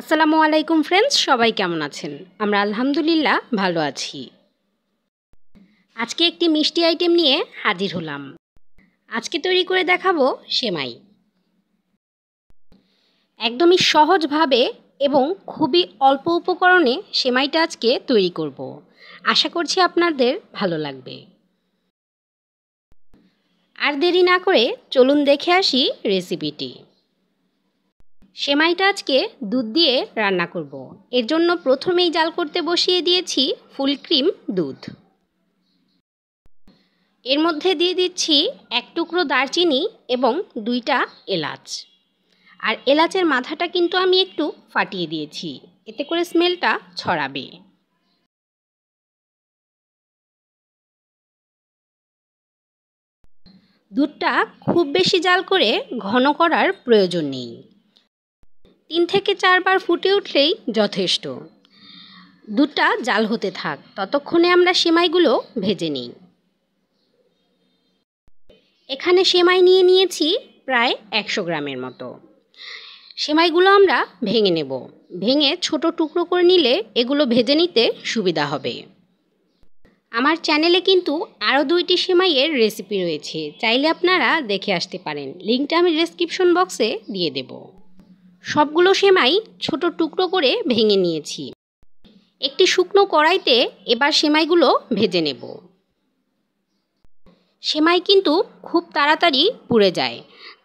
আসসালামু আলাইকুম ফ্রেন্ডস সবাই কেমন আছেন আমরা আলহামদুলিল্লাহ ভালো আছি আজকে একটি মিষ্টি আইটেম নিয়ে হাজির হলাম আজকে তৈরি করে দেখাবো সেমাই একদমই সহজভাবে এবং খুবই অল্প উপকরণে সেমাইটা আজকে তৈরি করব আশা করছি আপনাদের ভালো লাগবে আর দেরি না করে চলুন দেখে আসি রেসিপিটি সেমাইটা আজকে দুধ দিয়ে রান্না করব। এর জন্য প্রথমেই জাল করতে বসিয়ে দিয়েছি ফুল ক্রিম দুধ এর মধ্যে দিয়ে দিচ্ছি এক টুকরো দারচিনি এবং দুইটা এলাচ আর এলাচের মাথাটা কিন্তু আমি একটু ফাটিয়ে দিয়েছি এতে করে স্মেলটা ছড়াবে দুধটা খুব বেশি জাল করে ঘন করার প্রয়োজন নেই তিন থেকে চারবার ফুটে উঠলেই যথেষ্ট দুধটা জাল হতে থাক ততক্ষণে আমরা সেমাইগুলো ভেজে নিই এখানে সেমাই নিয়ে নিয়েছি প্রায় একশো গ্রামের মতো সেমাইগুলো আমরা ভেঙে নেব ভেঙে ছোট টুকরো করে নিলে এগুলো ভেজে নিতে সুবিধা হবে আমার চ্যানেলে কিন্তু আরও দুইটি সেমাইয়ের রেসিপি রয়েছে চাইলে আপনারা দেখে আসতে পারেন লিঙ্কটা আমি ডেসক্রিপশন বক্সে দিয়ে দেব সবগুলো সেমাই ছোট টুকরো করে ভেঙে নিয়েছি একটি শুকনো কড়াইতে এবার সেমাইগুলো ভেজে নেব সেমাই কিন্তু খুব তাড়াতাড়ি পুড়ে যায়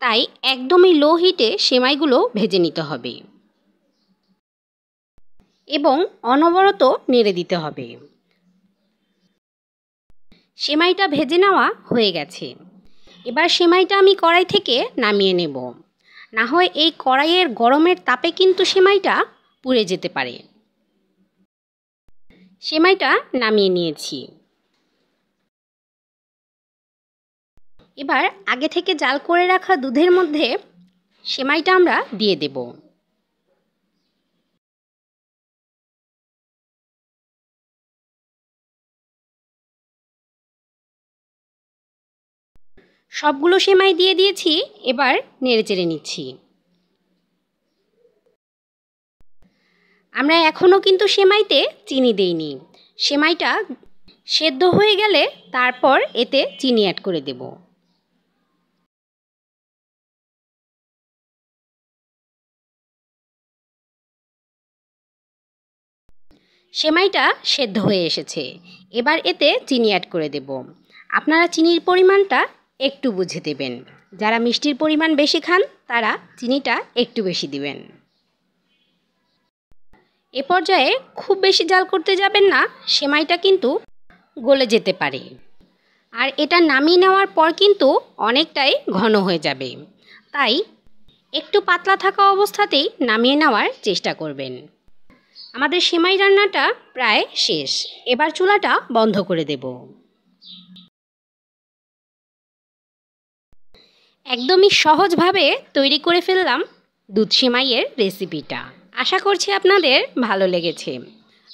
তাই একদমই লো হিটে সেমাইগুলো ভেজে নিতে হবে এবং অনবরত নেড়ে দিতে হবে সেমাইটা ভেজে নেওয়া হয়ে গেছে এবার সেমাইটা আমি কড়াই থেকে নামিয়ে নেব না হয় এই কড়াইয়ের গরমের তাপে কিন্তু সেমাইটা পুড়ে যেতে পারে সেমাইটা নামিয়ে নিয়েছি এবার আগে থেকে জাল করে রাখা দুধের মধ্যে সেমাইটা আমরা দিয়ে দেবো সবগুলো সেমাই দিয়ে দিয়েছি এবার নেড়ে চেড়ে নিচ্ছি আমরা এখনও কিন্তু সেমাইতে চিনি দেইনি সেমাইটা সেদ্ধ হয়ে গেলে তারপর এতে চিনি অ্যাড করে দেব সেমাইটা সেদ্ধ হয়ে এসেছে এবার এতে চিনি অ্যাড করে দেব আপনারা চিনির পরিমাণটা একটু বুঝে দেবেন যারা মিষ্টির পরিমাণ বেশি খান তারা চিনিটা একটু বেশি দিবেন এ পর্যায়ে খুব বেশি জাল করতে যাবেন না সেমাইটা কিন্তু গলে যেতে পারে আর এটা নামিয়ে নেওয়ার পর কিন্তু অনেকটাই ঘন হয়ে যাবে তাই একটু পাতলা থাকা অবস্থাতেই নামিয়ে নেওয়ার চেষ্টা করবেন আমাদের সেমাই রান্নাটা প্রায় শেষ এবার চুলাটা বন্ধ করে দেব একদমই সহজভাবে তৈরি করে ফেললাম দুধ সেমাইয়ের রেসিপিটা আশা করছি আপনাদের ভালো লেগেছে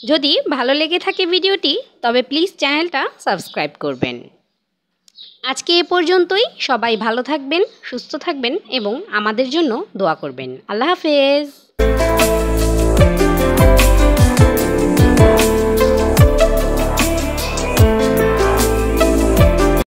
যদি ভালো লেগে থাকে ভিডিওটি তবে প্লিজ চ্যানেলটা সাবস্ক্রাইব করবেন আজকে এ পর্যন্তই সবাই ভালো থাকবেন সুস্থ থাকবেন এবং আমাদের জন্য দোয়া করবেন আল্লাহ হাফেজ